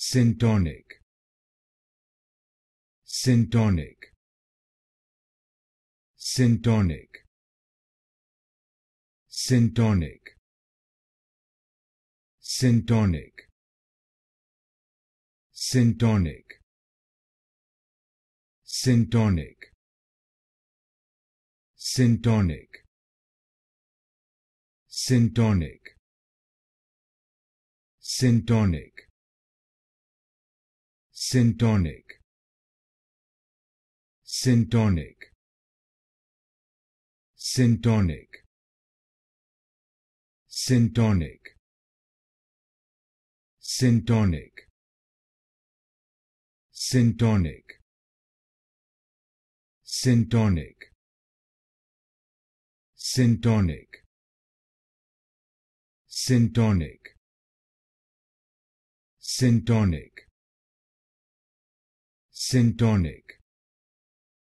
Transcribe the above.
syntonic syntonic syntonic syntonic syntonic syntonic syntonic syntonic syntonic syntonic syntonic syntonic syntonic syntonic syntonic syntonic syntonic syntonic syntonic syntonic syntonic